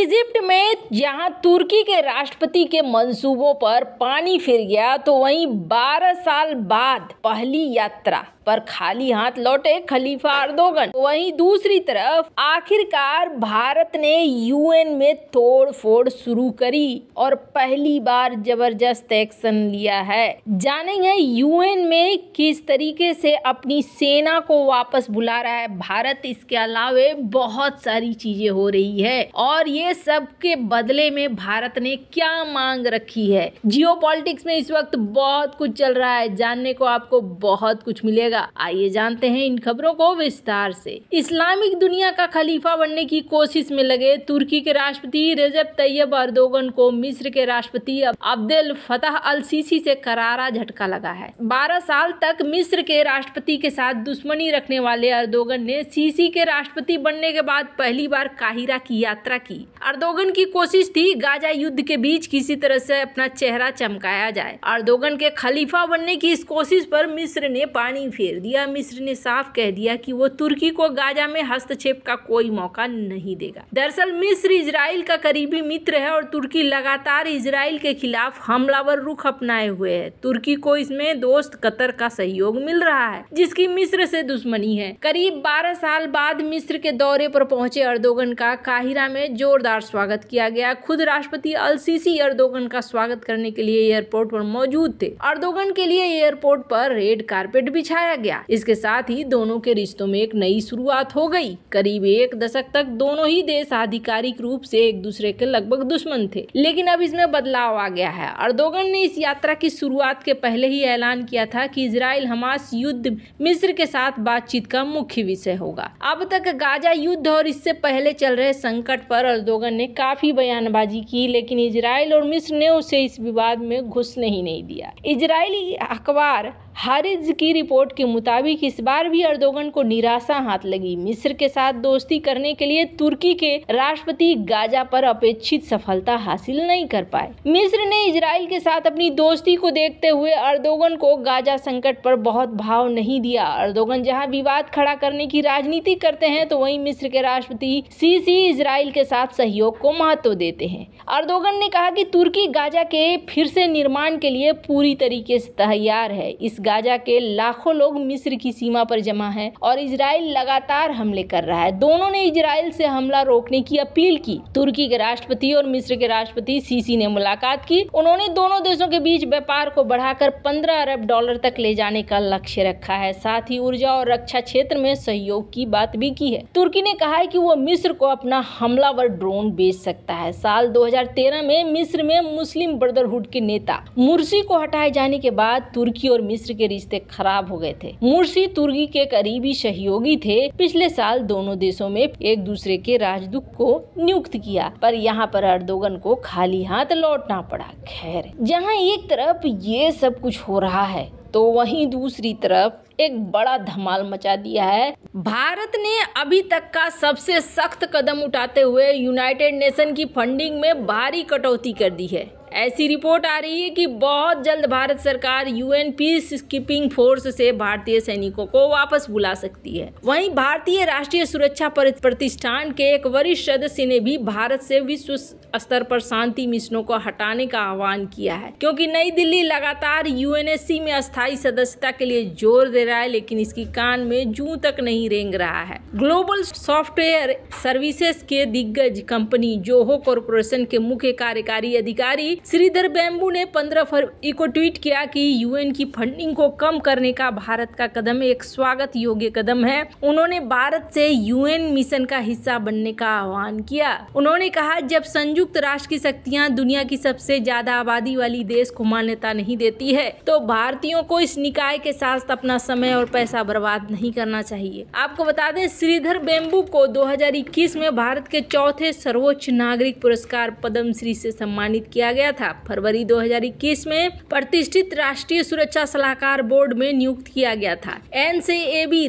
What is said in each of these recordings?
Egypt में जहां तुर्की के राष्ट्रपति के मंसूबों पर पानी फिर गया तो वहीं 12 साल बाद पहली यात्रा पर खाली हाथ लौटे खलीफा अर्दोगन वहीं दूसरी तरफ आखिरकार भारत ने यूएन में तोड़ फोड़ शुरू करी और पहली बार जबरदस्त एक्शन लिया है जानेंगे यूएन में किस तरीके से अपनी सेना को वापस बुला रहा है भारत इसके अलावे बहुत सारी चीजें हो रही है और ये सब के बदले में भारत ने क्या मांग रखी है जियो में इस वक्त बहुत कुछ चल रहा है जानने को आपको बहुत कुछ मिलेगा जाएगा आइए जानते हैं इन खबरों को विस्तार से इस्लामिक दुनिया का खलीफा बनने की कोशिश में लगे तुर्की के राष्ट्रपति रेजब तैयब अर्दोगन को मिस्र के राष्ट्रपति अब्दुल फतह अल सीसी से करारा झटका लगा है बारह साल तक मिस्र के राष्ट्रपति के साथ दुश्मनी रखने वाले अर्दोगन ने सीसी के राष्ट्रपति बनने के बाद पहली बार काहिरा की यात्रा की अर्दोगन की कोशिश थी गाजा युद्ध के बीच किसी तरह से अपना चेहरा चमकाया जाए अर्दोगन के खलीफा बनने की इस कोशिश पर मिस्र ने पानी फेर दिया मिस्र ने साफ कह दिया कि वो तुर्की को गाजा में हस्तक्षेप का कोई मौका नहीं देगा दरअसल मिस्र इसराइल का करीबी मित्र है और तुर्की लगातार इसराइल के खिलाफ हमलावर रुख अपनाए हुए है तुर्की को इसमें दोस्त कतर का सहयोग मिल रहा है जिसकी मिस्र से दुश्मनी है करीब 12 साल बाद मिस्र के दौरे पर पहुंचे अर्दोगन का काहिरा में जोरदार स्वागत किया गया खुद राष्ट्रपति अल सीसी अर्दोगन का स्वागत करने के लिए एयरपोर्ट पर मौजूद थे अर्दोगन के लिए एयरपोर्ट पर रेड कारपेट बिछाया बताया गया इसके साथ ही दोनों के रिश्तों में एक नई शुरुआत हो गई करीब एक दशक तक दोनों ही देश आधिकारिक रूप से एक दूसरे के लगभग दुश्मन थे लेकिन अब इसमें बदलाव आ गया है अर्दोगन ने इस यात्रा की शुरुआत के पहले ही ऐलान किया था कि इसराइल हमास युद्ध मिस्र के साथ बातचीत का मुख्य विषय होगा अब तक गाजा युद्ध और इससे पहले चल रहे संकट पर अर्दोगन ने काफी बयानबाजी की लेकिन इसराइल और मिस्र ने उसे इस विवाद में घुसने ही नहीं दिया इजरायली अखबार हारिज की रिपोर्ट के मुताबिक इस बार भी अर्दोगन को निराशा हाथ लगी मिस्र के साथ दोस्ती करने के लिए तुर्की के राष्ट्रपति गाजा पर अपेक्षित सफलता हासिल नहीं कर पाए मिस्र ने इसराइल के साथ अपनी दोस्ती को देखते हुए अर्दोगन को गाजा संकट पर बहुत भाव नहीं दिया अर्दोगन जहां विवाद खड़ा करने की राजनीति करते हैं तो वही मिस्र के राष्ट्रपति सीसी इसराइल के साथ सहयोग को महत्व देते हैं अर्दोगन ने कहा की तुर्की गाजा के फिर से निर्माण के लिए पूरी तरीके से तैयार है इस गाजा के लाखों लोग मिस्र की सीमा पर जमा है और इसराइल लगातार हमले कर रहा है दोनों ने इसराइल से हमला रोकने की अपील की तुर्की के राष्ट्रपति और मिस्र के राष्ट्रपति सीसी ने मुलाकात की उन्होंने दोनों देशों के बीच व्यापार को बढ़ाकर पंद्रह अरब डॉलर तक ले जाने का लक्ष्य रखा है साथ ही ऊर्जा और रक्षा क्षेत्र में सहयोग की बात भी की है तुर्की ने कहा है की वो मिस्र को अपना हमलावर ड्रोन बेच सकता है साल 2013 में मिस्र में मुस्लिम ब्रदरहुड के नेता मुर्सी को हटाए जाने के बाद तुर्की और मिस्र के रिश्ते खराब हो गए थे मुर्सी तुर्की के करीबी सहयोगी थे पिछले साल दोनों देशों में एक दूसरे के राजदूत को नियुक्त किया पर यहाँ पर अर्दोगन को खाली हाथ लौटना पड़ा खैर जहाँ एक तरफ ये सब कुछ हो रहा है तो वहीं दूसरी तरफ एक बड़ा धमाल मचा दिया है भारत ने अभी तक का सबसे सख्त कदम उठाते हुए यूनाइटेड नेशन की फंडिंग में भारी कटौती कर दी है ऐसी रिपोर्ट आ रही है कि बहुत जल्द भारत सरकार यूएन पीस कीपिंग फोर्स से भारतीय सैनिकों को वापस बुला सकती है वहीं भारतीय राष्ट्रीय सुरक्षा प्रतिष्ठान के एक वरिष्ठ सदस्य ने भी भारत से विश्व स्तर पर शांति मिशनों को हटाने का आह्वान किया है क्योंकि नई दिल्ली लगातार यूएनएससी में अस्थायी सदस्यता के लिए जोर दे रहा है लेकिन इसकी कान में जू तक नहीं रेंग रहा है ग्लोबल सॉफ्टवेयर सर्विसेज के दिग्गज कंपनी जोहो कॉरपोरेशन के मुख्य कार्यकारी अधिकारी श्रीधर बेम्बू ने पंद्रह फरवरी को ट्वीट किया कि यूएन की फंडिंग को कम करने का भारत का कदम एक स्वागत योग्य कदम है उन्होंने भारत से यूएन मिशन का हिस्सा बनने का आह्वान किया उन्होंने कहा जब संयुक्त राष्ट्र की शक्तियाँ दुनिया की सबसे ज्यादा आबादी वाली देश को मान्यता नहीं देती है तो भारतीयों को इस निकाय के साथ अपना समय और पैसा बर्बाद नहीं करना चाहिए आपको बता दें श्रीधर बेम्बू को 2021 में भारत के चौथे सर्वोच्च नागरिक पुरस्कार पद्मश्री से सम्मानित किया गया था फरवरी 2021 में प्रतिष्ठित राष्ट्रीय सुरक्षा सलाहकार बोर्ड में नियुक्त किया गया था एन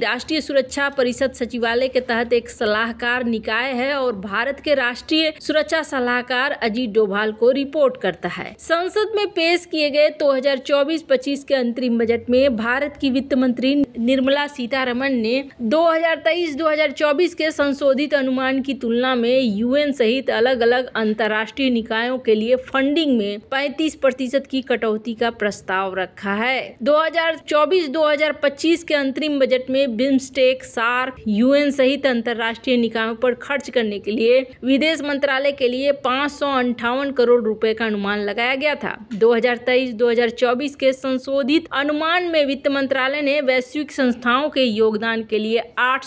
राष्ट्रीय सुरक्षा परिषद सचिवालय के तहत एक सलाहकार निकाय है और भारत के राष्ट्रीय सुरक्षा सलाहकार अजीत डोभाल को रिपोर्ट करता है संसद में पेश किए गए 2024-25 के अंतरिम बजट में भारत की वित्त मंत्री Menteri निर्मला सीतारमण ने 2023-2024 के संशोधित अनुमान की तुलना में यूएन सहित अलग अलग अंतर्राष्ट्रीय निकायों के लिए फंडिंग में 35 प्रतिशत की कटौती का प्रस्ताव रखा है 2024-2025 के अंतरिम बजट में बिम्स्टेक सार्क यूएन सहित अंतर्राष्ट्रीय निकायों पर खर्च करने के लिए विदेश मंत्रालय के लिए पाँच करोड़ रुपए का अनुमान लगाया गया था 2023-2024 के संशोधित अनुमान में वित्त मंत्रालय ने वैश्विक औद्योगिक संस्थाओं के योगदान के लिए आठ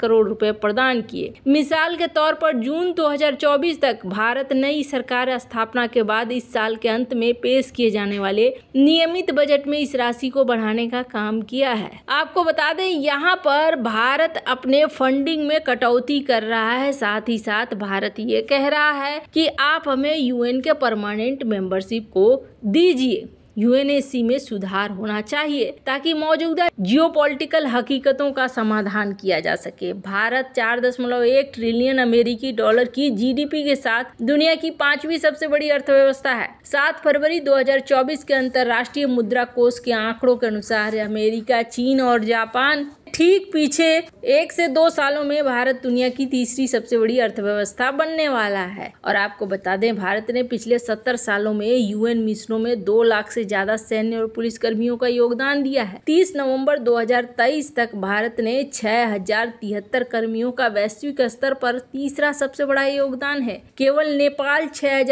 करोड़ रुपए प्रदान किए मिसाल के तौर पर जून 2024 तक भारत नई सरकार स्थापना के बाद इस साल के अंत में पेश किए जाने वाले नियमित बजट में इस राशि को बढ़ाने का काम किया है आपको बता दें यहाँ पर भारत अपने फंडिंग में कटौती कर रहा है साथ ही साथ भारत ये कह रहा है कि आप हमें यूएन के परमानेंट मेंबरशिप को दीजिए यूएनएसी में सुधार होना चाहिए ताकि मौजूदा जियोपॉलिटिकल हकीकतों का समाधान किया जा सके भारत चार दशमलव एक ट्रिलियन अमेरिकी डॉलर की जीडीपी के साथ दुनिया की पांचवी सबसे बड़ी अर्थव्यवस्था है सात फरवरी 2024 के अंतर्राष्ट्रीय मुद्रा कोष के आंकड़ों के अनुसार अमेरिका चीन और जापान ठीक पीछे एक से दो सालों में भारत दुनिया की तीसरी सबसे बड़ी अर्थव्यवस्था बनने वाला है और आपको बता दें भारत ने पिछले सत्तर सालों में यूएन मिशनों में दो लाख से ज्यादा सैन्य और पुलिस कर्मियों का योगदान दिया है तीस नवम्बर दो तक भारत ने छह कर्मियों का वैश्विक स्तर पर तीसरा सबसे बड़ा योगदान है केवल नेपाल छह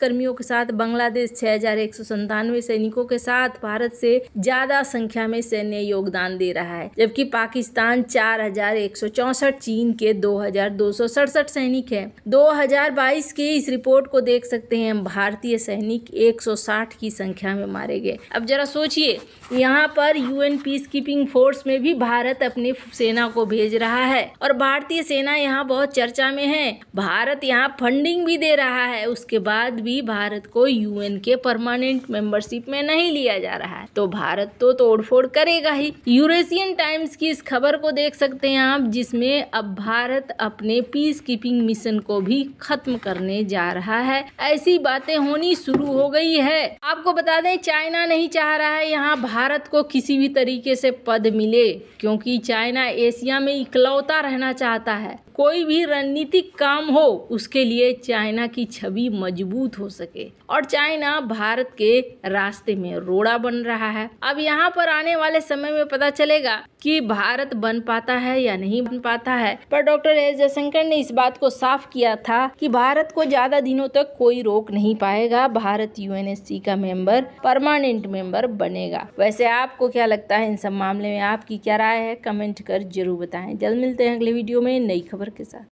कर्मियों के साथ बांग्लादेश छह सैनिकों के साथ भारत से ज्यादा संख्या में सैन्य योगदान दे रहा है है जबकि पाकिस्तान चार हजार एक सौ चौसठ चीन के दो हजार दो सौ सड़सठ सैनिक है दो हजार बाईस की इस रिपोर्ट को देख सकते हैं भारतीय सैनिक एक सौ साठ की संख्या में मारे गए अब जरा सोचिए यहाँ पर यूएन पीस कीपिंग फोर्स में भी भारत अपनी सेना को भेज रहा है और भारतीय सेना यहाँ बहुत चर्चा में है भारत यहाँ फंडिंग भी दे रहा है उसके बाद भी भारत को यूएन के परमानेंट मेंबरशिप में नहीं लिया जा रहा है तो भारत तो तोड़फोड़ करेगा ही यूरेशियन टाइम्स की इस खबर को देख सकते हैं आप जिसमें अब भारत अपने पीस कीपिंग मिशन को भी खत्म करने जा रहा है ऐसी बातें होनी शुरू हो गई है आपको बता दें चाइना नहीं चाह रहा है यहाँ भारत को किसी भी तरीके से पद मिले क्योंकि चाइना एशिया में इकलौता रहना चाहता है कोई भी रणनीतिक काम हो उसके लिए चाइना की छवि मजबूत हो सके और चाइना भारत के रास्ते में रोड़ा बन रहा है अब यहाँ पर आने वाले समय में पता चलेगा कि भारत बन पाता है या नहीं बन पाता है पर डॉक्टर एस जयशंकर ने इस बात को साफ किया था कि भारत को ज्यादा दिनों तक कोई रोक नहीं पाएगा भारत यूएनएससी का मेंबर परमानेंट मेंबर बनेगा वैसे आपको क्या लगता है इन सब मामले में आपकी क्या राय है कमेंट कर जरूर बताएं जल्द मिलते हैं अगले वीडियो में नई खबर फ्लावर के साथ